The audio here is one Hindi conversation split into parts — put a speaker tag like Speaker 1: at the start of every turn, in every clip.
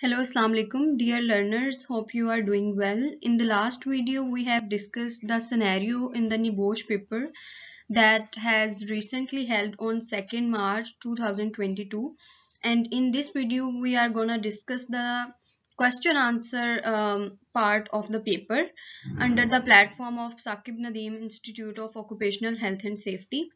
Speaker 1: Hello Assalamualaikum dear learners hope you are doing well in the last video we have discussed the scenario in the Nibosh paper that has recently held on 2nd March 2022 and in this video we are gonna discuss the question answer um, part of the paper under the platform of Sakib Nadeem Institute of Occupational Health and Safety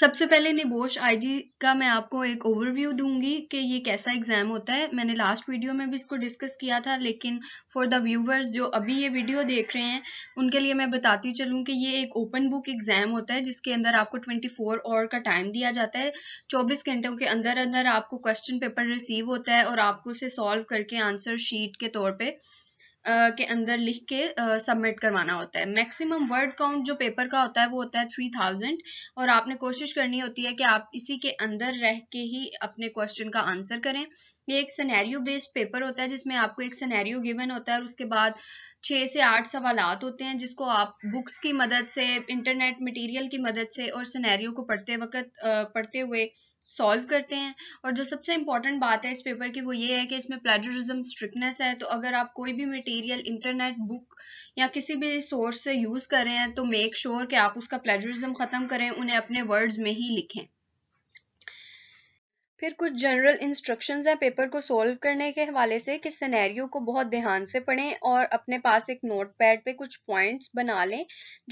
Speaker 1: सबसे पहले निबोश आईजी का मैं आपको एक ओवरव्यू दूंगी कि ये कैसा एग्ज़ाम होता है मैंने लास्ट वीडियो में भी इसको डिस्कस किया था लेकिन फॉर द व्यूवर्स जो अभी ये वीडियो देख रहे हैं उनके लिए मैं बताती चलूं कि ये एक ओपन बुक एग्ज़ाम होता है जिसके अंदर आपको 24 आवर का टाइम दिया जाता है चौबीस घंटों के अंदर अंदर आपको क्वेश्चन पेपर रिसीव होता है और आपको उसे सॉल्व करके आंसर शीट के तौर पर के अंदर लिख के सबमिट करवाना होता है मैक्सिमम वर्ड काउंट जो पेपर का होता है वो होता है थ्री थाउजेंड और आपने कोशिश करनी होती है कि आप इसी के अंदर रह के ही अपने क्वेश्चन का आंसर करें ये एक सनेरियो बेस्ड पेपर होता है जिसमें आपको एक सनेरियो गिवन होता है और उसके बाद छः से आठ सवाल होते हैं जिसको आप बुक्स की मदद से इंटरनेट मटीरियल की मदद से और सनेरियो को पढ़ते वक्त पढ़ते हुए सॉल्व करते हैं और जो सबसे इंपॉर्टेंट बात है इस पेपर की वो ये है कि इसमें प्लेजरिज्म स्ट्रिक्टनेस है तो अगर आप कोई भी मटेरियल इंटरनेट बुक या किसी भी सोर्स से यूज़ कर रहे हैं तो मेक श्योर sure कि आप उसका प्लेजरिज्म ख़त्म करें उन्हें अपने वर्ड्स में ही लिखें फिर कुछ जनरल इंस्ट्रक्शंस हैं पेपर को सॉल्व करने के हवाले से कि सिनेरियो को बहुत ध्यान से पढ़ें और अपने पास एक नोट पैड पे कुछ पॉइंट्स बना लें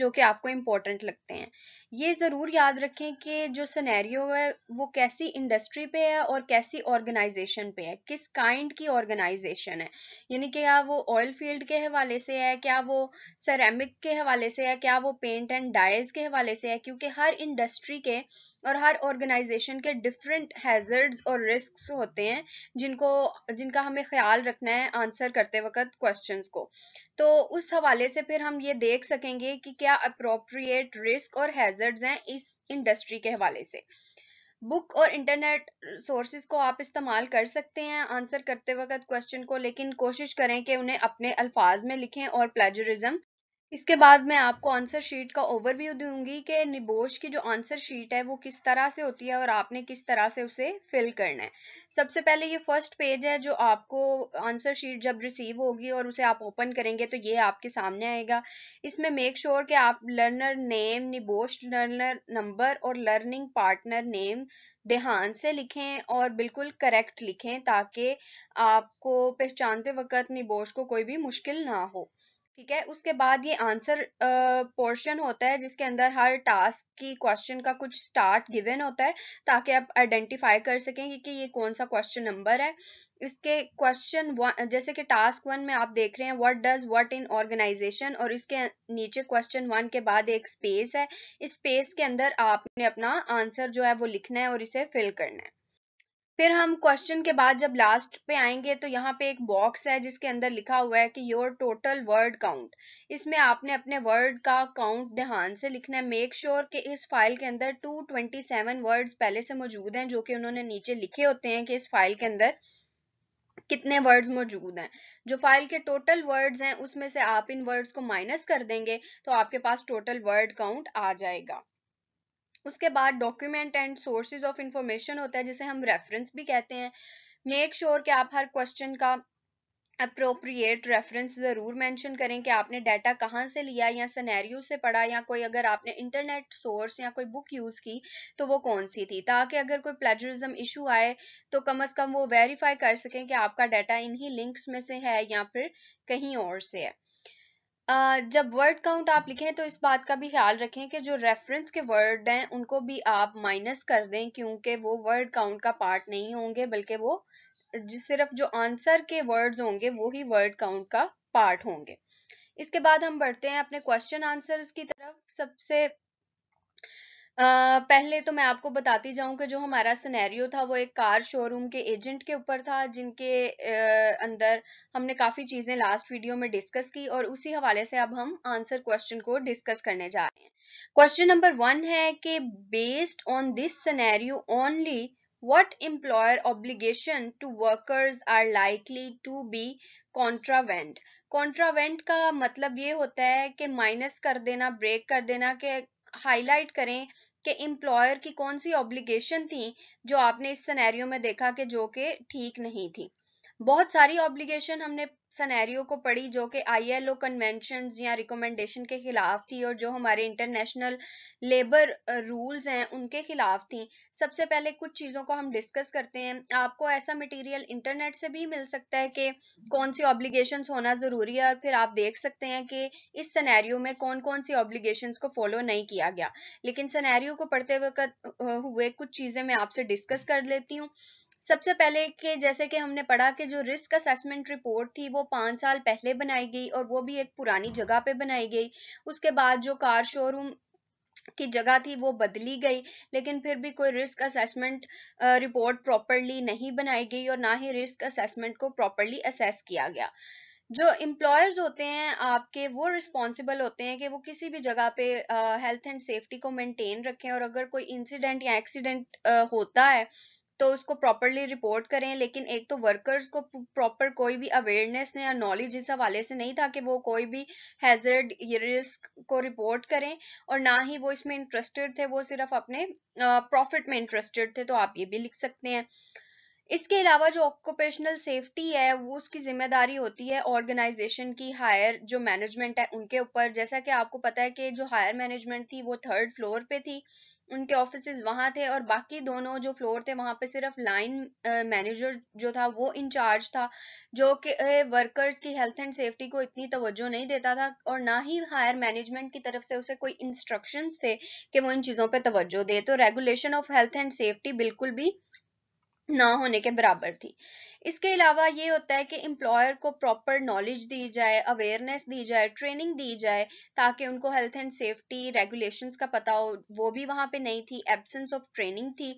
Speaker 1: जो कि आपको इम्पोर्टेंट लगते हैं ये ज़रूर याद रखें कि जो सिनेरियो है वो कैसी इंडस्ट्री पे है और कैसी ऑर्गेनाइजेशन पे है किस काइंड की ऑर्गेनाइजेशन है यानी क्या वो ऑयल फील्ड के हवाले से है क्या वो सेरेमिक के हवाले से है क्या वो पेंट एंड डाइज के हवाले से है क्योंकि हर इंडस्ट्री के और हर ऑर्गेनाइजेशन के डिफरेंट हैजर्ड्स और रिस्क होते हैं जिनको जिनका हमें ख्याल रखना है आंसर करते वक्त क्वेश्चन को तो उस हवाले से फिर हम ये देख सकेंगे कि क्या अप्रोप्रिएट रिस्क और हैजर्ड्स हैं इस इंडस्ट्री के हवाले से बुक और इंटरनेट सोर्सेज को आप इस्तेमाल कर सकते हैं आंसर करते वक्त क्वेश्चन को लेकिन कोशिश करें कि उन्हें अपने अल्फाज में लिखें और प्लेजरिज्म इसके बाद मैं आपको आंसर शीट का ओवरव्यू दूंगी कि निबोश की जो आंसर शीट है वो किस तरह से होती है और आपने किस तरह से उसे फिल करना है सबसे पहले ये फर्स्ट पेज है जो आपको आंसर शीट जब रिसीव होगी और उसे आप ओपन करेंगे तो ये आपके सामने आएगा इसमें मेक श्योर sure कि आप learner name NEBOSH learner number और लर्निंग पार्टनर नेम ध्यान से लिखें और बिल्कुल करेक्ट लिखें ताकि आपको पहचानते वक्त निबोश को कोई भी मुश्किल ना हो ठीक है उसके बाद ये आंसर पोर्शन होता है जिसके अंदर हर टास्क की क्वेश्चन का कुछ स्टार्ट गिवन होता है ताकि आप आइडेंटिफाई कर सकें कि ये कौन सा क्वेश्चन नंबर है इसके क्वेश्चन जैसे कि टास्क वन में आप देख रहे हैं what does what in organisation और इसके नीचे क्वेश्चन वन के बाद एक स्पेस है इस स्पेस के अंदर आपने अपना आंसर जो है वो लिखना है और इसे फिल करना है फिर हम क्वेश्चन के बाद जब लास्ट पे आएंगे तो यहाँ पे एक बॉक्स है जिसके अंदर लिखा हुआ है कि योर टोटल वर्ड काउंट इसमें आपने अपने वर्ड का काउंट ध्यान से लिखना है मेक श्योर sure कि इस फाइल के अंदर 227 वर्ड्स पहले से मौजूद हैं जो कि उन्होंने नीचे लिखे होते हैं कि इस फाइल के अंदर कितने वर्ड्स मौजूद हैं जो फाइल के टोटल वर्ड्स हैं उसमें से आप इन वर्ड्स को माइनस कर देंगे तो आपके पास टोटल वर्ड काउंट आ जाएगा उसके बाद document and sources of information होता है जिसे हम रेफरेंस भी कहते हैं मेक श्योर sure कि आप हर क्वेश्चन का अप्रोप्रिएट रेफरेंस ज़रूर मेंशन करें कि आपने डाटा कहाँ से लिया या सनेरियो से पढ़ा या कोई अगर आपने इंटरनेट सोर्स या कोई बुक यूज़ की तो वो कौन सी थी ताकि अगर कोई प्लेजरिज्म इशू आए तो कम अज़ कम वो वेरीफाई कर सकें कि आपका डाटा इन्हीं लिंक्स में से है या फिर कहीं और से है जब वर्ड काउंट आप लिखें तो इस बात का भी ख्याल रखें कि जो रेफरेंस के वर्ड हैं उनको भी आप माइनस कर दें क्योंकि वो वर्ड काउंट का पार्ट नहीं होंगे बल्कि वो सिर्फ जो आंसर के वर्ड्स होंगे वो ही वर्ड काउंट का पार्ट होंगे इसके बाद हम बढ़ते हैं अपने क्वेश्चन आंसर्स की तरफ सबसे पहले तो मैं आपको बताती जाऊं कि जो हमारा सिनेरियो था वो एक कार शोरूम के एजेंट के ऊपर था जिनके अंदर हमने काफ़ी चीज़ें लास्ट वीडियो में डिस्कस की और उसी हवाले से अब हम आंसर क्वेश्चन को डिस्कस करने जा रहे हैं क्वेश्चन नंबर वन है कि based on this scenario only what employer obligation to workers are likely to be contravened contravened का मतलब ये होता है कि माइनस कर देना ब्रेक कर देना के हाईलाइट करें कि एम्प्लॉयर की कौन सी ऑब्लिगेशन थी जो आपने इस सिनेरियो में देखा कि जो कि ठीक नहीं थी बहुत सारी ऑब्लिगेशन हमने सनेरियो को पढ़ी जो कि ओ कन्वेंशन या रिकमेंडेशन के खिलाफ थी और जो हमारे इंटरनेशनल लेबर रूल्स हैं उनके खिलाफ थी सबसे पहले कुछ चीज़ों को हम डिस्कस करते हैं आपको ऐसा मटेरियल इंटरनेट से भी मिल सकता है कि कौन सी ऑब्लिगेशन होना ज़रूरी है और फिर आप देख सकते हैं कि इस सनेरियो में कौन कौन सी ऑब्लिगेशन को फॉलो नहीं किया गया लेकिन सनेरियो को पढ़ते वक्त uh, हुए कुछ चीज़ें मैं आपसे डिस्कस कर लेती हूँ सबसे पहले के जैसे कि हमने पढ़ा कि जो रिस्क असेसमेंट रिपोर्ट थी वो पाँच साल पहले बनाई गई और वो भी एक पुरानी जगह पे बनाई गई उसके बाद जो कार शोरूम की जगह थी वो बदली गई लेकिन फिर भी कोई रिस्क असेसमेंट रिपोर्ट प्रॉपरली नहीं बनाई गई और ना ही रिस्क असेसमेंट को प्रॉपरली असेस किया गया जो एम्प्लॉयर्स होते हैं आपके वो रिस्पॉन्सिबल होते हैं कि वो किसी भी जगह पे हेल्थ एंड सेफ्टी को मेंटेन रखें और अगर कोई इंसिडेंट या एक्सीडेंट होता है तो उसको प्रॉपरली रिपोर्ट करें लेकिन एक तो वर्कर्स को प्रॉपर कोई भी अवेयरनेस या नॉलेज इस हवाले से नहीं था कि वो कोई भी हैजर्ड रिस्क को रिपोर्ट करें और ना ही वो इसमें इंटरेस्टेड थे वो सिर्फ अपने प्रॉफिट में इंटरेस्टेड थे तो आप ये भी लिख सकते हैं इसके अलावा जो ऑक्यूपेशनल सेफ्टी है वो उसकी जिम्मेदारी होती है ऑर्गेनाइजेशन की हायर जो मैनेजमेंट है उनके ऊपर जैसा कि आपको पता है कि जो हायर मैनेजमेंट थी वो थर्ड फ्लोर पे थी उनके ऑफिस वहाँ थे और बाकी दोनों जो फ्लोर थे वहाँ पे सिर्फ लाइन मैनेजर जो था वो इंचार्ज था जो कि वर्कर्स की हेल्थ एंड सेफ्टी को इतनी तवज्जो नहीं देता था और ना ही हायर मैनेजमेंट की तरफ से उसे कोई इंस्ट्रक्शंस थे कि वो इन चीज़ों पे तवज्जो दे तो regulation of health and safety बिल्कुल भी ना होने के बराबर थी इसके अलावा ये होता है कि एम्प्लॉयर को प्रॉपर नॉलेज दी जाए अवेयरनेस दी जाए ट्रेनिंग दी जाए ताकि उनको हेल्थ एंड सेफ्टी रेगुलेशंस का पता हो वो भी वहाँ पे नहीं थी एब्सेंस ऑफ ट्रेनिंग थी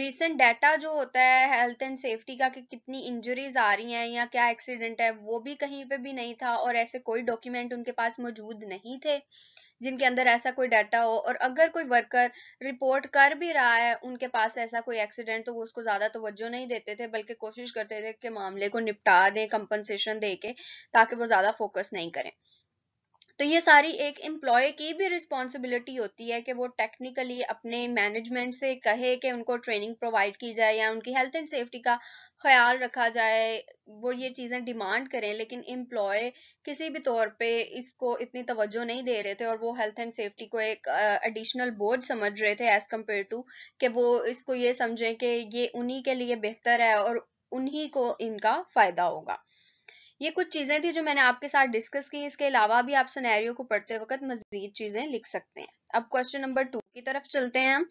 Speaker 1: रिसेंट डाटा जो होता है हेल्थ एंड सेफ्टी का कि कितनी इंजरीज आ रही हैं या क्या एक्सीडेंट है वो भी कहीं पे भी नहीं था और ऐसे कोई डॉक्यूमेंट उनके पास मौजूद नहीं थे जिनके अंदर ऐसा कोई डाटा हो और अगर कोई वर्कर रिपोर्ट कर भी रहा है उनके पास ऐसा कोई एक्सीडेंट तो वो उसको ज्यादा तवज्जो नहीं देते थे बल्कि कोशिश करते थे कि मामले को निपटा दें कंपनसेशन दे के ताकि वो ज्यादा फोकस नहीं करें तो ये सारी एक एम्प्लॉय की भी रिस्पॉन्सिबिलिटी होती है कि वो टेक्निकली अपने मैनेजमेंट से कहे कि उनको ट्रेनिंग प्रोवाइड की जाए या उनकी हेल्थ एंड सेफ्टी का ख्याल रखा जाए वो ये चीज़ें डिमांड करें लेकिन एम्प्लॉय किसी भी तौर पे इसको इतनी तवज्जो नहीं दे रहे थे और वो हेल्थ एंड सेफ्टी को एक एडिशनल uh, बोझ समझ रहे थे एज़ कम्पेयर टू कि वो इसको ये समझें कि ये उन्हीं के लिए बेहतर है और उन्हीं को इनका फ़ायदा होगा ये कुछ चीज़ें थी जो मैंने आपके साथ डिस्कस की इसके अलावा भी आप सुनहरियो को पढ़ते वक्त मजीद चीज़ें लिख सकते हैं अब क्वेश्चन नंबर टू की तरफ चलते हैं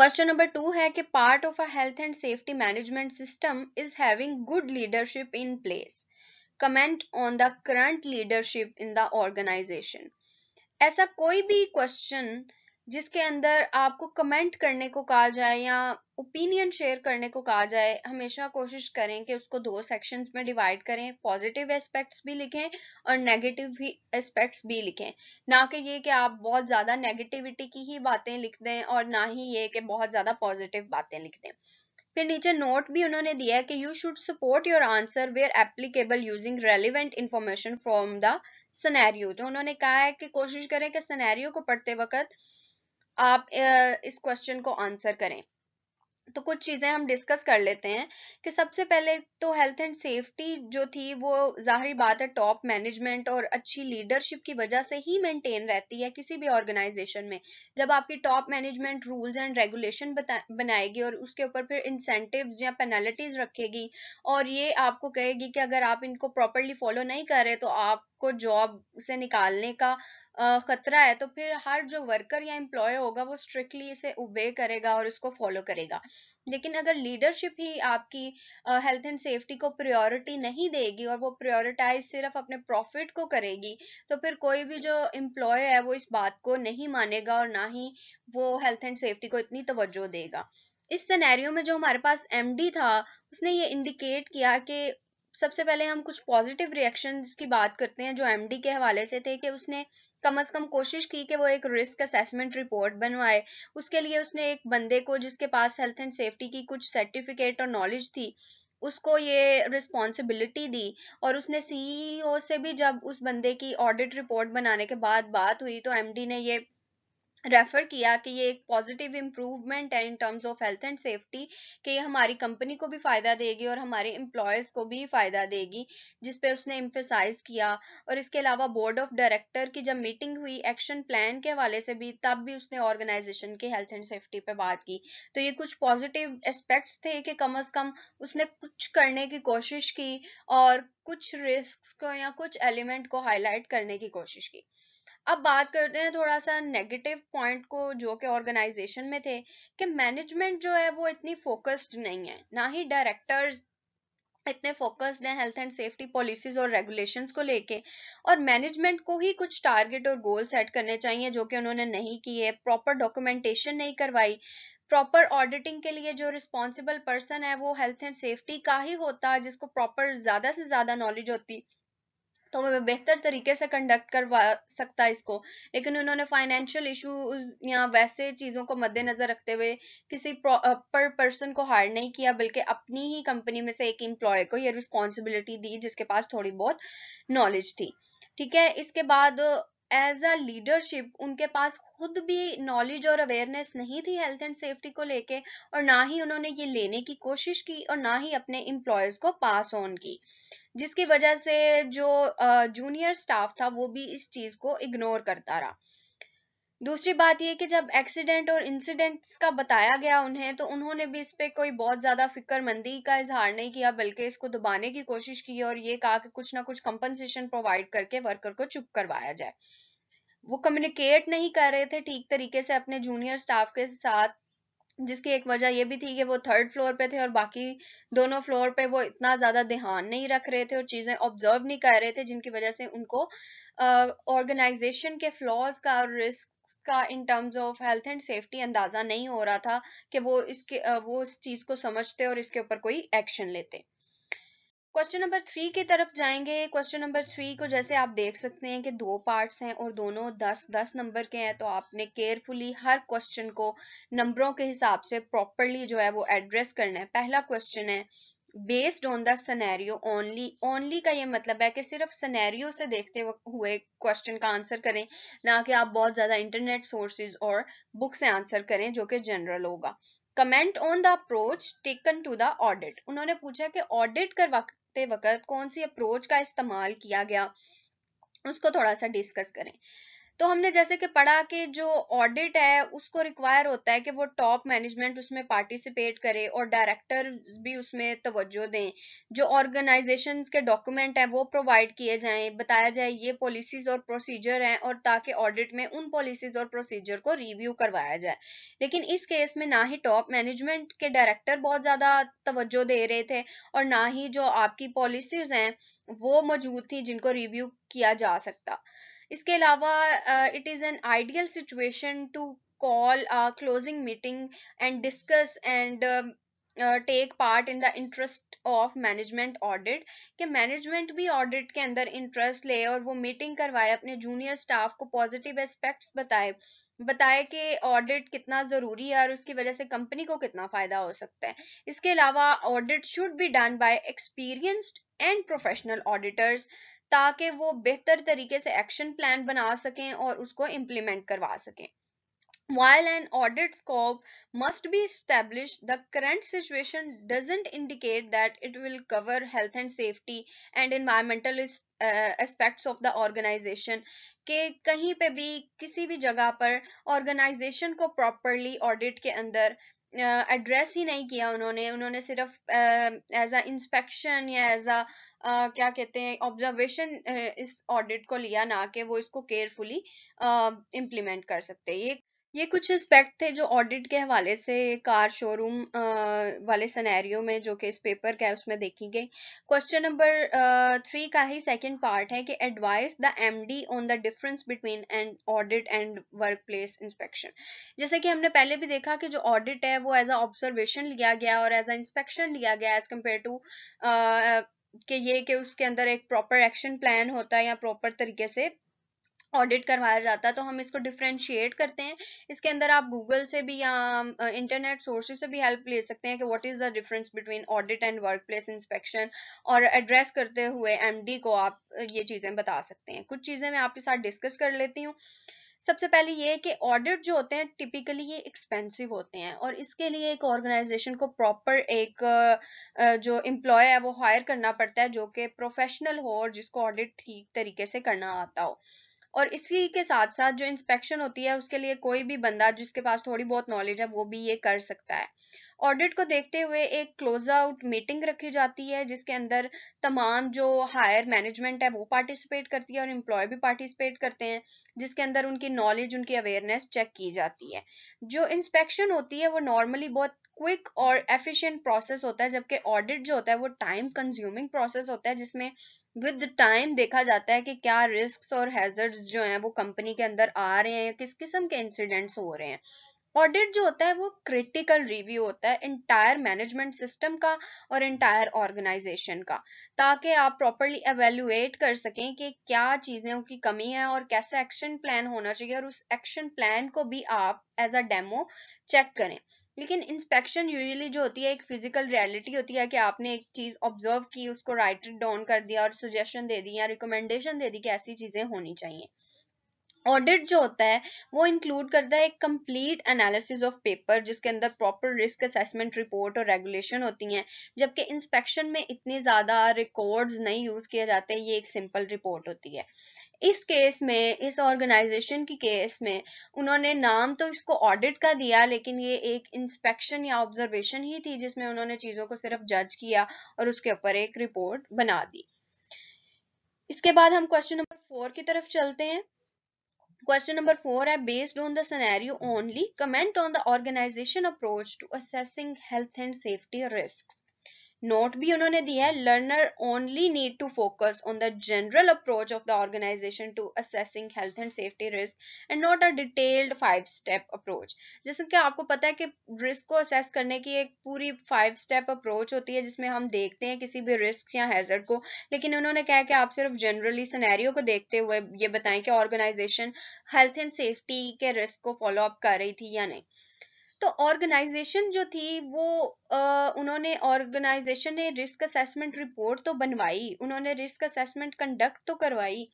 Speaker 1: क्वेश्चन नंबर टू है कि part of a health and safety management system is having good leadership in place comment on the current leadership in the organisation ऐसा कोई भी क्वेश्चन जिसके अंदर आपको कमेंट करने को कहा जाए या ओपिनियन शेयर करने को कहा जाए हमेशा कोशिश करें कि उसको दो सेक्शंस में डिवाइड करें पॉजिटिव एस्पेक्ट्स भी लिखें और नेगेटिव भी एस्पेक्ट्स भी लिखें ना कि ये कि आप बहुत ज़्यादा नेगेटिविटी की ही बातें लिख दें और ना ही ये कि बहुत ज़्यादा पॉजिटिव बातें लिख दें फिर नीचे नोट भी उन्होंने दिया है कि you should support your answer where applicable using relevant information from the scenario तो उन्होंने कहा है कि कोशिश करें कि सनैरियो को पढ़ते वक्त आप इस क्वेश्चन को आंसर करें तो कुछ चीज़ें हम डिस्कस कर लेते हैं कि सबसे पहले तो हेल्थ एंड सेफ्टी जो थी वो जाहरी बात है टॉप मैनेजमेंट और अच्छी लीडरशिप की वजह से ही मेंटेन रहती है किसी भी ऑर्गेनाइजेशन में जब आपकी top management rules and regulation बनाएगी और उसके ऊपर फिर इंसेंटिव्स या पेनाल्टीज रखेगी और ये आपको कहेगी कि अगर आप इनको प्रॉपरली फॉलो नहीं कर रहे तो आपको जॉब से निकालने का खतरा है तो फिर हर जो वर्कर या एम्प्लॉय होगा वो स्ट्रिक्टली इसे उबे करेगा और इसको फॉलो करेगा लेकिन अगर लीडरशिप ही आपकी हेल्थ एंड सेफ्टी को प्रायोरिटी नहीं देगी और वो प्रायोरिटाइज सिर्फ अपने प्रॉफिट को करेगी तो फिर कोई भी जो एम्प्लॉय है वो इस बात को नहीं मानेगा और ना ही वो हेल्थ एंड सेफ्टी को इतनी तवज्जो देगा इस सिनेरियो में जो हमारे पास एमडी था उसने ये इंडिकेट किया कि सबसे पहले हम कुछ पॉजिटिव रिएक्शंस की बात करते हैं जो एमडी के हवाले से थे कि उसने कम से कम कोशिश की कि वो एक रिस्क असेसमेंट रिपोर्ट बनवाए उसके लिए उसने एक बंदे को जिसके पास हेल्थ एंड सेफ्टी की कुछ सर्टिफिकेट और नॉलेज थी उसको ये रिस्पॉन्सिबिलिटी दी और उसने सीईओ e से भी जब उस बंदे की ऑडिट रिपोर्ट बनाने के बाद बात हुई तो एमडी ने ये रेफर किया कि ये एक पॉजिटिव इम्प्रूवमेंट है in terms of health and safety कि ये हमारी कंपनी को भी फ़ायदा देगी और हमारे एम्प्लॉयज़ को भी फ़ायदा देगी जिस पे उसने इम्फेसाइज किया और इसके अलावा बोर्ड ऑफ डायरेक्टर की जब मीटिंग हुई एक्शन प्लान के हवाले से भी तब भी उसने ऑर्गेनाइजेशन की हेल्थ एंड सेफ्टी पे बात की तो ये कुछ पॉजिटिव एस्पेक्ट्स थे कि कम अज़ कम उसने कुछ करने की कोशिश की और कुछ रिस्क को या कुछ एलिमेंट को हाईलाइट करने की कोशिश की अब बात करते हैं थोड़ा सा नेगेटिव पॉइंट को जो कि ऑर्गेनाइजेशन में थे कि मैनेजमेंट जो है वो इतनी फोकस्ड नहीं है ना ही डायरेक्टर्स इतने फोकस्ड हैं हेल्थ एंड सेफ्टी पॉलिसीज और रेगुलेशंस को लेके और मैनेजमेंट को ही कुछ टारगेट और गोल सेट करने चाहिए जो कि उन्होंने नहीं किए प्रॉपर डॉक्यूमेंटेशन नहीं करवाई प्रॉपर ऑडिटिंग के लिए जो रिस्पॉन्सिबल पर्सन है वो हेल्थ एंड सेफ्टी का ही होता जिसको प्रॉपर ज़्यादा से ज़्यादा नॉलेज होती तो मैं बेहतर तरीके से कंडक्ट करवा सकता इसको लेकिन उन्होंने फाइनेंशियल इशूज या वैसे चीज़ों को मद्देनजर रखते हुए किसी पर पर्सन को हायर नहीं किया बल्कि अपनी ही कंपनी में से एक एम्प्लॉय को ये रिस्पॉन्सिबिलिटी दी जिसके पास थोड़ी बहुत नॉलेज थी ठीक है इसके बाद एज अ लीडरशिप उनके पास खुद भी नॉलेज और अवेयरनेस नहीं थी हेल्थ एंड सेफ्टी को लेके और ना ही उन्होंने ये लेने की कोशिश की और ना ही अपने इम्प्लॉयज को पास ऑन की जिसकी वजह से जो जूनियर स्टाफ था वो भी इस चीज़ को इग्नोर करता रहा दूसरी बात यह कि जब एक्सीडेंट और इंसिडेंट्स का बताया गया उन्हें तो उन्होंने भी इस पे कोई बहुत ज़्यादा फिक्रमंदी का इजहार नहीं किया बल्कि इसको दबाने की कोशिश की और ये कहा कि कुछ ना कुछ कंपनसेशन प्रोवाइड करके वर्कर को चुप करवाया जाए वो कम्युनिकेट नहीं कर रहे थे ठीक तरीके से अपने जूनियर स्टाफ के साथ जिसकी एक वजह यह भी थी कि वो थर्ड फ्लोर पे थे और बाकी दोनों फ्लोर पे वो इतना ज़्यादा ध्यान नहीं रख रहे थे और चीज़ें ऑब्जर्व नहीं कर रहे थे जिनकी वजह से उनको ऑर्गेनाइजेशन के फ्लॉज का और रिस्क का in terms of health and safety अंदाज़ा नहीं हो रहा था कि वो इसके वो इस चीज़ को समझते और इसके ऊपर कोई एक्शन लेते क्वेश्चन नंबर थ्री की तरफ जाएंगे क्वेश्चन नंबर थ्री को जैसे आप देख सकते हैं कि दो पार्ट्स हैं और दोनों दस दस नंबर के हैं तो आपने केयरफुली हर क्वेश्चन को नंबरों के हिसाब से प्रॉपरली जो है वो एड्रेस करना है पहला क्वेश्चन है based on the scenario only only का ये मतलब है कि सिर्फ सनेरियो से देखते हुए क्वेश्चन का आंसर करें ना कि आप बहुत ज़्यादा इंटरनेट सोर्सेज और बुक से आंसर करें जो कि जनरल होगा comment on the approach taken to the audit उन्होंने पूछा कि ऑडिट वक्त करते वक्त कौन सी अप्रोच का इस्तेमाल किया गया उसको थोड़ा सा डिस्कस करें तो हमने जैसे कि पढ़ा कि जो ऑडिट है उसको रिक्वायर होता है कि वो टॉप मैनेजमेंट उसमें पार्टिसिपेट करे और डायरेक्टर भी उसमें तवज्जो दें जो ऑर्गेनाइजेशन के डॉक्यूमेंट हैं वो प्रोवाइड किए जाएं बताया जाए ये पॉलिसीज और प्रोसीजर हैं और ताकि ऑडिट में उन पॉलिसीज और प्रोसीजर को रिव्यू करवाया जाए लेकिन इस केस में ना ही टॉप मैनेजमेंट के डायरेक्टर बहुत ज़्यादा तवज्जो दे रहे थे और ना ही जो आपकी पॉलिसीज हैं वो मौजूद थी जिनको रिव्यू किया जा सकता इसके अलावा it is an ideal situation to call closing meeting and discuss and take part in the interest of management audit कि मैनेजमेंट भी ऑडिट के अंदर इंटरेस्ट ले और वो मीटिंग करवाए अपने जूनियर स्टाफ को पॉजिटिव एस्पेक्ट्स बताए बताए कि ऑडिट कितना ज़रूरी है और उसकी वजह से कंपनी को कितना फ़ायदा हो सकता है इसके अलावा audit should be done by experienced and professional auditors ताकि वो बेहतर तरीके से एक्शन प्लान बना सकें और उसको इम्प्लीमेंट करवा सकें while and audit scope must be establish the current situation doesn't indicate that it will cover health and safety and environmental aspect of the organisation के कहीं पे भी किसी भी जगह पर ऑर्गेनाइजेशन को प्रॉपरली ऑडिट के अंदर एड्रेस ही नहीं किया उन्होंने उन्होंने सिर्फ एज अ इंस्पेक्शन या एज अ क्या कहते हैं ऑब्जर्वेशन इस ऑडिट को लिया ना कि वो इसको केयरफुली इम्प्लीमेंट कर सकते ये ये कुछ एस्पेक्ट थे जो ऑडिट के हवाले से कार शोरूम वाले सिनेरियो में जो कि इस पेपर का है उसमें देखी गई क्वेश्चन नंबर थ्री का ही सेकंड पार्ट है कि advise the MD on the difference between and audit and workplace inspection जैसे कि हमने पहले भी देखा कि जो ऑडिट है वो एज अ ऑब्जर्वेशन लिया गया और एज अ इंस्पेक्शन लिया गया एज कम्पेयर टू कि ये कि उसके अंदर एक प्रॉपर एक्शन प्लान होता है या प्रॉपर तरीके से ऑडिट करवाया जाता है तो हम इसको डिफ्रेंशिएट करते हैं इसके अंदर आप गूगल से भी या इंटरनेट सोर्सेज से भी हेल्प ले सकते हैं कि what is the difference between audit and work place inspection और एड्रेस करते हुए एमडी को आप ये चीज़ें बता सकते हैं कुछ चीज़ें मैं आपके साथ डिस्कस कर लेती हूँ सबसे पहले ये कि ऑडिट जो होते हैं टिपिकली ये एक्सपेंसिव होते हैं और इसके लिए एक ऑर्गेनाइजेशन को प्रॉपर एक जो एम्प्लॉय है वो हायर करना पड़ता है जो कि प्रोफेशनल हो और जिसको ऑडिट ठीक तरीके से करना आता हो और इसी के साथ साथ जो इंस्पेक्शन होती है उसके लिए कोई भी बंदा जिसके पास थोड़ी बहुत नॉलेज है वो भी ये कर सकता है ऑडिट को देखते हुए एक क्लोज आउट मीटिंग रखी जाती है जिसके अंदर तमाम जो हायर मैनेजमेंट है वो पार्टिसिपेट करती है और इम्प्लॉय भी पार्टिसिपेट करते हैं जिसके अंदर उनकी नॉलेज उनकी अवेयरनेस चेक की जाती है जो इंस्पेक्शन होती है वो नॉर्मली बहुत क्विक और एफिशिएंट प्रोसेस होता है जबकि ऑडिट जो होता है वो टाइम कंज्यूमिंग प्रोसेस होता है जिसमें विद टाइम देखा जाता है कि क्या रिस्क और हैजर्ड्स जो हैं वो कंपनी के अंदर आ रहे हैं या किस किस्म के इंसिडेंट्स हो रहे हैं ऑडिट जो होता है वो क्रिटिकल रिव्यू होता है इंटायर मैनेजमेंट सिस्टम का और इंटायर ऑर्गेनाइजेशन का ताकि आप प्रॉपरली एवेल्युएट कर सकें कि क्या चीज़ों की कमी है और कैसा एक्शन प्लान होना चाहिए और उस एक्शन प्लान को भी आप एज अ डेमो चेक करें लेकिन इंस्पेक्शन यूजुअली जो होती है एक फिजिकल रियलिटी होती है कि आपने एक चीज ऑब्जर्व की उसको राइट डाउन कर दिया और सजेशन दे दी या रिकमेंडेशन दे दी कि ऐसी चीजें होनी चाहिए ऑडिट जो होता है वो इंक्लूड करता है एक कंप्लीट एनालिसिस ऑफ पेपर जिसके अंदर प्रॉपर रिस्क असेसमेंट रिपोर्ट और रेगुलेशन होती हैं जबकि इंस्पेक्शन में इतने ज़्यादा रिकॉर्ड्स नहीं यूज़ किए जाते ये एक सिंपल रिपोर्ट होती है इस केस में इस ऑर्गेनाइजेशन की केस में उन्होंने नाम तो इसको ऑडिट का दिया लेकिन ये एक इंस्पेक्शन या ऑब्जर्वेशन ही थी जिसमें उन्होंने चीज़ों को सिर्फ जज किया और उसके ऊपर एक रिपोर्ट बना दी इसके बाद हम क्वेश्चन नंबर फोर की तरफ चलते हैं क्वेश्चन नंबर फोर है based on the scenario only comment on the organisation approach to assessing health and safety risks note भी उन्होंने दिया है learner only need to focus on the general approach of the organisation to assessing health and safety risk and not a detailed five step approach जैसे कि आपको पता है कि रिस्क को असेस करने की एक पूरी फाइव स्टेप अप्रोच होती है जिसमें हम देखते हैं किसी भी रिस्क या हैजर्ड को लेकिन उन्होंने कहा कि आप सिर्फ जनरली सिनेरियो को देखते हुए ये बताएं कि ऑर्गेनाइजेशन हेल्थ एंड सेफ्टी के रिस्क को फॉलो अप कर रही थी या नहीं तो ऑर्गेनाइजेशन जो थी वो आ, उन्होंने ऑर्गेनाइजेशन ने रिस्क असेसमेंट रिपोर्ट तो बनवाई उन्होंने रिस्क असेसमेंट कंडक्ट तो करवाई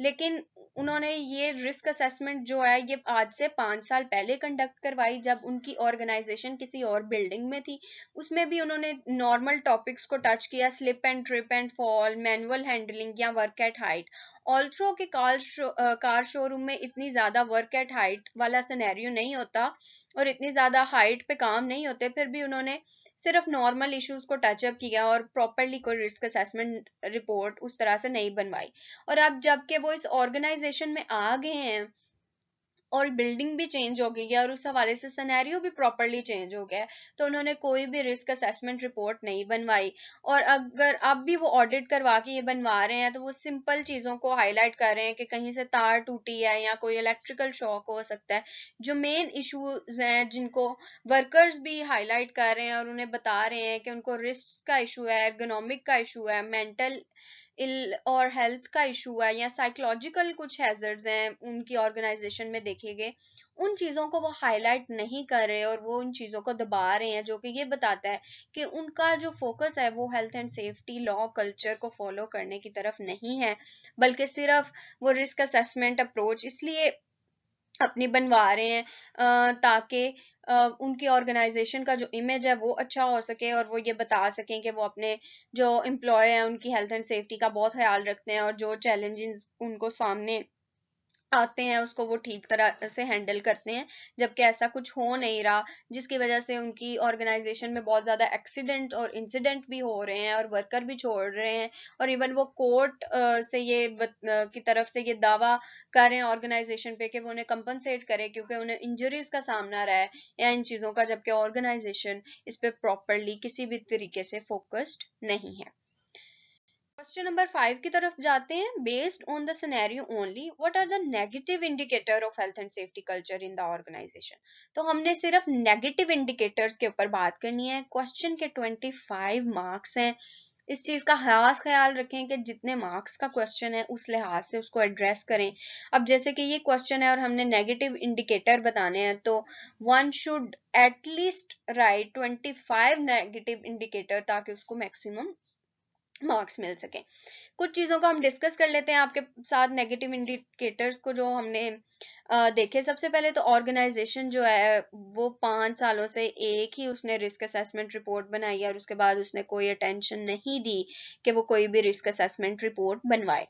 Speaker 1: लेकिन उन्होंने ये रिस्क असेसमेंट जो है ये आज से पाँच साल पहले कंडक्ट करवाई जब उनकी ऑर्गेनाइजेशन किसी और बिल्डिंग में थी उसमें भी उन्होंने नॉर्मल टॉपिक्स को टच किया slip and trip and fall manual handling या वर्क एट हाइट ऑल्ट्रो के कार शो, कार शोरूम में इतनी ज़्यादा वर्क एट हाइट वाला सनेरियो नहीं होता और इतनी ज़्यादा हाइट पे काम नहीं होते फिर भी उन्होंने सिर्फ नॉर्मल इश्यूज को टचअप किया और प्रॉपरली कोई रिस्क असेसमेंट रिपोर्ट उस तरह से नहीं बनवाई और अब जबकि वो इस ऑर्गेनाइजेशन में आ गए हैं और बिल्डिंग भी चेंज हो गई है और उस हवाले से सनेरियो भी प्रॉपरली चेंज हो गया है तो उन्होंने कोई भी रिस्क असेसमेंट रिपोर्ट नहीं बनवाई और अगर अब भी वो ऑडिट करवा के ये बनवा रहे हैं तो वो सिंपल चीज़ों को हाईलाइट कर रहे हैं कि कहीं से तार टूटी है या कोई इलेक्ट्रिकल शॉक हो सकता है जो मेन इशूज़ हैं जिनको वर्कर्स भी हाईलाइट कर रहे हैं और उन्हें बता रहे हैं कि उनको रिस्क का इशू है इकोनॉमिक का इशू है मेंटल और हेल्थ का इशू है या साइकोलॉजिकल कुछ हैजर्ड्स हैं उनकी ऑर्गेनाइजेशन में देखेंगे उन चीज़ों को वो हाईलाइट नहीं कर रहे और वो उन चीज़ों को दबा रहे हैं जो कि ये बताता है कि उनका जो फोकस है वो health and safety law culture को फॉलो करने की तरफ नहीं है बल्कि सिर्फ वो रिस्क असेसमेंट अप्रोच इसलिए अपनी बनवा रहे हैं ताकि उनकी ऑर्गेनाइजेशन का जो इमेज है वो अच्छा हो सके और वो ये बता सकें कि वो अपने जो एम्प्लॉय हैं उनकी हेल्थ एंड सेफ्टी का बहुत ख्याल रखते हैं और जो चैलेंजेस उनको सामने आते हैं उसको वो ठीक तरह से हैंडल करते हैं जबकि ऐसा कुछ हो नहीं रहा जिसकी वजह से उनकी ऑर्गेनाइजेशन में बहुत ज़्यादा एक्सीडेंट और इंसिडेंट भी हो रहे हैं और वर्कर भी छोड़ रहे हैं और इवन वो कोर्ट से ये की तरफ से ये दावा कर रहे हैं ऑर्गेनाइजेशन पे कि वो उन्हें कंपनसेट करे क्योंकि उन्हें इंजरीज का सामना रहा है या इन चीज़ों का जबकि ऑर्गेनाइजेशन इस पर प्रॉपरली किसी भी तरीके से फोकस्ड नहीं है क्वेश्चन नंबर फाइव की तरफ जाते हैं based on the scenario only what are the negative indicator of health and safety culture in the organisation तो हमने सिर्फ नेगेटिव इंडिकेटर्स के ऊपर बात करनी है क्वेश्चन के ट्वेंटी फाइव मार्क्स हैं इस चीज़ का खास ख्याल रखें कि जितने मार्क्स का क्वेश्चन है उस लिहाज से उसको एड्रेस करें अब जैसे कि ये क्वेश्चन है और हमने नेगेटिव इंडिकेटर बताने हैं तो one should at least write twenty five negative indicator ताकि उसको मैक्सिमम मार्क्स मिल सके कुछ चीज़ों को हम डिस्कस कर लेते हैं आपके साथ नेगेटिव इंडिकेटर्स को जो हमने देखे सबसे पहले तो ऑर्गेनाइजेशन जो है वो पांच सालों से एक ही उसने रिस्क असेसमेंट रिपोर्ट बनाई और उसके बाद उसने कोई अटेंशन नहीं दी कि वो कोई भी रिस्क असेसमेंट रिपोर्ट बनवाए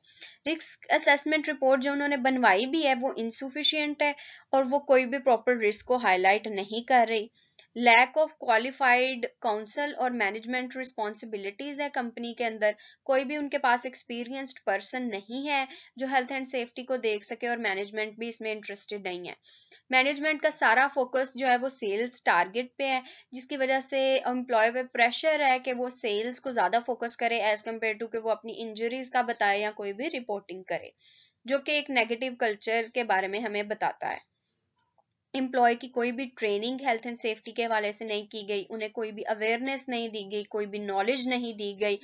Speaker 1: रिस्क असेसमेंट रिपोर्ट जो उन्होंने बनवाई भी है वो इनसुफिशियंट है और वो कोई भी प्रॉपर रिस्क को हाईलाइट नहीं कर रही लैक ऑफ क्वालिफाइड काउंसिल और मैनेजमेंट रिस्पॉन्सिबिलिटीज है कंपनी के अंदर कोई भी उनके पास एक्सपीरियंस्ड पर्सन नहीं है जो हेल्थ एंड सेफ्टी को देख सके और मैनेजमेंट भी इसमें इंटरेस्टेड नहीं है मैनेजमेंट का सारा फोकस जो है वो सेल्स टारगेट पे है जिसकी वजह से एम्प्लॉय पे प्रेशर है कि वो सेल्स को ज़्यादा फोकस करे एज कम्पेयर टू कि वो अपनी इंजरीज का बताए या कोई भी रिपोर्टिंग करे जो कि एक नेगेटिव कल्चर के बारे में हमें बताता है एम्प्लॉय की कोई भी ट्रेनिंग हेल्थ एंड सेफ्टी के हवाले से नहीं की गई उन्हें कोई भी अवेयरनेस नहीं दी गई कोई भी नॉलेज नहीं दी गई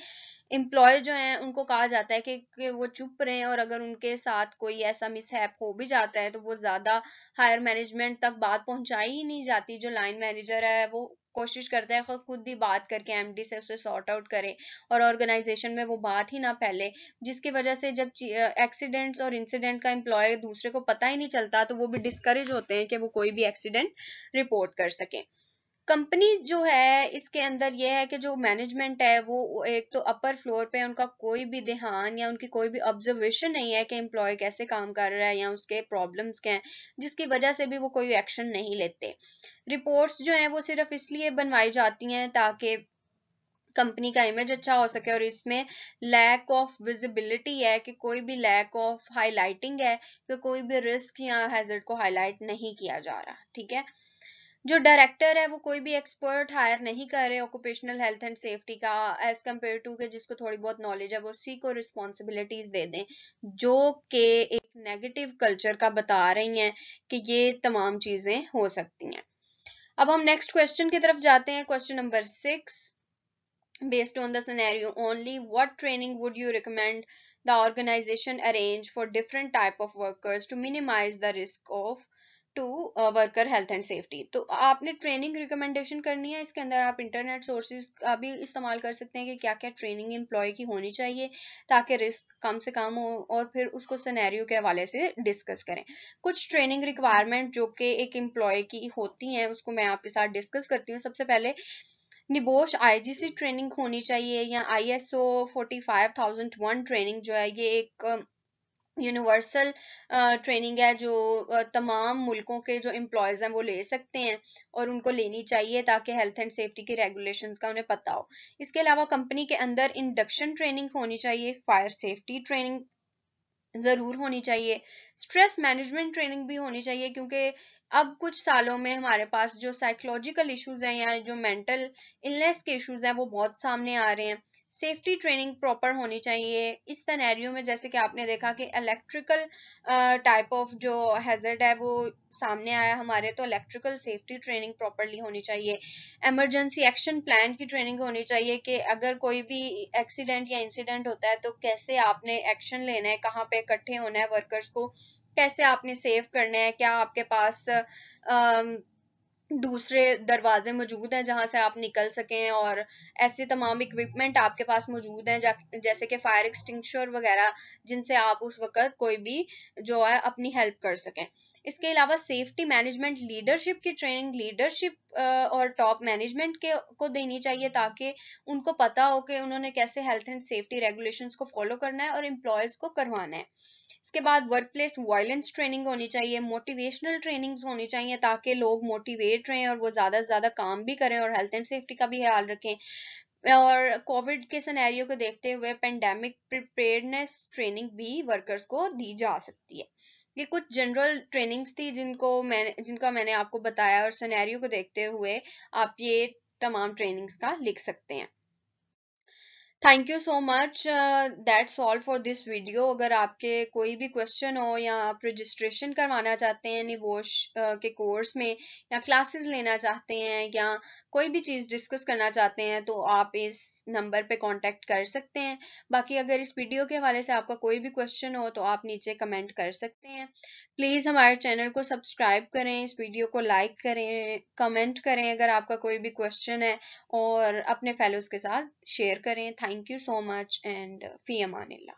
Speaker 1: एम्प्लॉय जो हैं उनको कहा जाता है कि, कि वो चुप रहें और अगर उनके साथ कोई ऐसा मिसहैप हो भी जाता है तो वो ज़्यादा हायर मैनेजमेंट तक बात पहुंचाई ही नहीं जाती जो लाइन मैनेजर है वो कोशिश करता है खुद ही बात करके एमडी से उसे सॉर्ट आउट करे और ऑर्गेनाइजेशन में वो बात ही ना फैले जिसकी वजह से जब एक्सीडेंट्स और इंसिडेंट का एम्प्लॉय दूसरे को पता ही नहीं चलता तो वो भी डिस्करेज होते हैं कि वो कोई भी एक्सीडेंट रिपोर्ट कर सकें कंपनी जो है इसके अंदर यह है कि जो मैनेजमेंट है वो एक तो अपर फ्लोर पे उनका कोई भी ध्यान या उनकी कोई भी ऑब्जर्वेशन नहीं है कि एम्प्लॉय कैसे काम कर रहा है या उसके प्रॉब्लम्स क्या हैं जिसकी वजह से भी वो कोई एक्शन नहीं लेते रिपोर्ट्स जो हैं वो सिर्फ इसलिए बनवाई जाती हैं ताकि कंपनी का इमेज अच्छा हो सके और इसमें लैक ऑफ विजिबिलिटी है कि कोई भी लैक ऑफ हाईलाइटिंग है कि कोई भी रिस्क या हैजर्ड को हाईलाइट नहीं किया जा रहा ठीक है जो डायरेक्टर है वो कोई भी एक्सपर्ट हायर नहीं कर रहे ऑक्यूपेशनल हेल्थ एंड सेफ्टी का एज कम्पेयर टू के जिसको थोड़ी बहुत नॉलेज है वो उसी को रिस्पॉन्सिबिलिटीज दे दें जो कि एक नेगेटिव कल्चर का बता रही हैं कि ये तमाम चीज़ें हो सकती हैं अब हम नेक्स्ट क्वेश्चन की तरफ जाते हैं question number six based on the scenario only what training would you recommend the organisation arrange for different type of workers to minimise the risk of to worker health and safety तो आपने ट्रेनिंग रिकमेंडेशन करनी है इसके अंदर आप इंटरनेट सोर्सेज का भी इस्तेमाल कर सकते हैं कि क्या क्या ट्रेनिंग एम्प्लॉय की होनी चाहिए ताकि रिस्क कम से कम हो और फिर उसको सिनेरियो के हवाले से डिस्कस करें कुछ ट्रेनिंग रिक्वायरमेंट जो कि एक एम्प्लॉय की होती हैं उसको मैं आपके साथ डिस्कस करती हूँ सबसे पहले निबोश आईजीसी ट्रेनिंग होनी चाहिए या आईएसओ 45001 ट्रेनिंग जो है ये एक यूनिवर्सल ट्रेनिंग uh, है जो uh, तमाम मुल्कों के जो एम्प्लॉयज़ हैं वो ले सकते हैं और उनको लेनी चाहिए ताकि हेल्थ एंड सेफ्टी के रेगुलेशंस का उन्हें पता हो इसके अलावा कंपनी के अंदर इंडक्शन ट्रेनिंग होनी चाहिए फायर सेफ्टी ट्रेनिंग ज़रूर होनी चाहिए स्ट्रेस मैनेजमेंट ट्रेनिंग भी होनी चाहिए क्योंकि अब कुछ सालों में हमारे पास जो साइकोलॉजिकल इश्यूज हैं या जो मेंटल इलनेस के इश्यूज हैं वो बहुत सामने आ रहे हैं सेफ्टी ट्रेनिंग प्रॉपर होनी चाहिए इस सनेरियो में जैसे कि आपने देखा कि इलेक्ट्रिकल टाइप ऑफ जो हैजर्ड है वो सामने आया हमारे तो इलेक्ट्रिकल सेफ्टी ट्रेनिंग प्रॉपरली होनी चाहिए एमरजेंसी एक्शन प्लान की ट्रेनिंग होनी चाहिए कि अगर कोई भी एक्सीडेंट या इंसिडेंट होता है तो कैसे आपने एक्शन लेना है कहाँ पे इकट्ठे होना है वर्कर्स को कैसे आपने सेव करना है क्या आपके पास आ, दूसरे दरवाजे मौजूद हैं जहां से आप निकल सकें और ऐसे तमाम इक्विपमेंट आपके पास मौजूद हैं जैसे कि फायर एक्सटिंग्शर वगैरह जिनसे आप उस वक्त कोई भी जो है अपनी हेल्प कर सकें इसके अलावा सेफ्टी मैनेजमेंट लीडरशिप की ट्रेनिंग लीडरशिप और टॉप मैनेजमेंट के को देनी चाहिए ताकि उनको पता हो कि उन्होंने कैसे हेल्थ एंड सेफ्टी रेगुलेशंस को फॉलो करना है और एम्प्लॉयज़ को करवाना है इसके बाद वर्क प्लेस वायलेंस ट्रेनिंग होनी चाहिए मोटिवेशनल ट्रेनिंग्स होनी चाहिए ताकि लोग मोटिवेट रहें और वो ज़्यादा से ज़्यादा काम भी करें और हेल्थ एंड सेफ्टी का भी ख्याल रखें और कोविड के सिनेरियो को देखते हुए पेंडेमिक प्रिपेयरनेस ट्रेनिंग भी वर्कर्स को दी जा सकती है ये कुछ जनरल ट्रेनिंग्स थी जिनको मैंने जिनका मैंने आपको बताया और सिनेरियो को देखते हुए आप ये तमाम ट्रेनिंग्स का लिख सकते हैं thank you so much that's all for this video अगर आपके कोई भी क्वेश्चन हो या आप रजिस्ट्रेशन करवाना चाहते हैं निवोश uh, के कोर्स में या क्लासेस लेना चाहते हैं या कोई भी चीज़ डिस्कस करना चाहते हैं तो आप इस नंबर पे कांटेक्ट कर सकते हैं बाकी अगर इस वीडियो के हवाले से आपका कोई भी क्वेश्चन हो तो आप नीचे कमेंट कर सकते हैं प्लीज़ हमारे चैनल को सब्सक्राइब करें इस वीडियो को लाइक करें कमेंट करें अगर आपका कोई भी क्वेश्चन है और अपने फेलोज़ के साथ शेयर करें Thank you so much and fiyamanilla